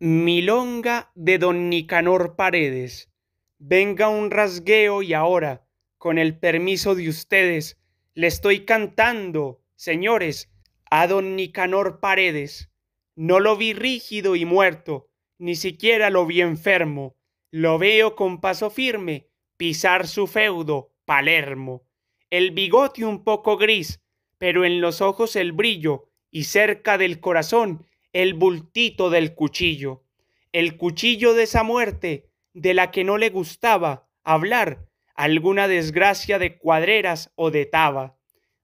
Milonga de don Nicanor Paredes. Venga un rasgueo y ahora, con el permiso de ustedes, le estoy cantando, señores, a don Nicanor Paredes. No lo vi rígido y muerto, ni siquiera lo vi enfermo. Lo veo con paso firme pisar su feudo, Palermo. El bigote un poco gris, pero en los ojos el brillo, y cerca del corazón el bultito del cuchillo, el cuchillo de esa muerte de la que no le gustaba hablar alguna desgracia de cuadreras o de taba.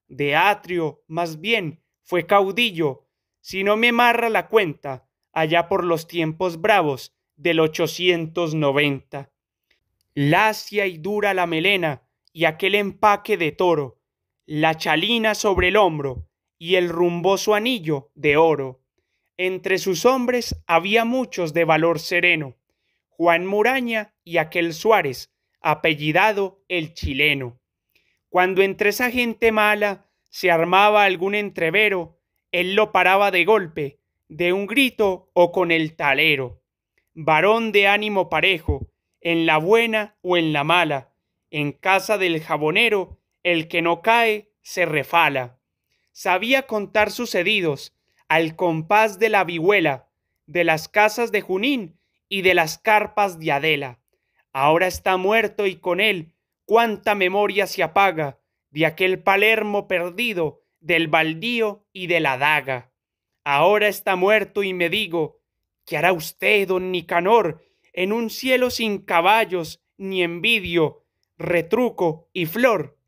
De atrio, más bien, fue caudillo, si no me marra la cuenta, allá por los tiempos bravos del 890. Lacia y dura la melena y aquel empaque de toro, la chalina sobre el hombro y el rumboso anillo de oro. Entre sus hombres había muchos de valor sereno, Juan Muraña y aquel Suárez, apellidado el chileno. Cuando entre esa gente mala se armaba algún entrevero, él lo paraba de golpe, de un grito o con el talero. Varón de ánimo parejo, en la buena o en la mala, en casa del jabonero, el que no cae se refala. Sabía contar sucedidos, al compás de la vihuela, de las casas de Junín y de las carpas de Adela. Ahora está muerto y con él cuánta memoria se apaga de aquel Palermo perdido, del baldío y de la daga. Ahora está muerto y me digo, ¿qué hará usted, don Nicanor, en un cielo sin caballos, ni envidio, retruco y flor?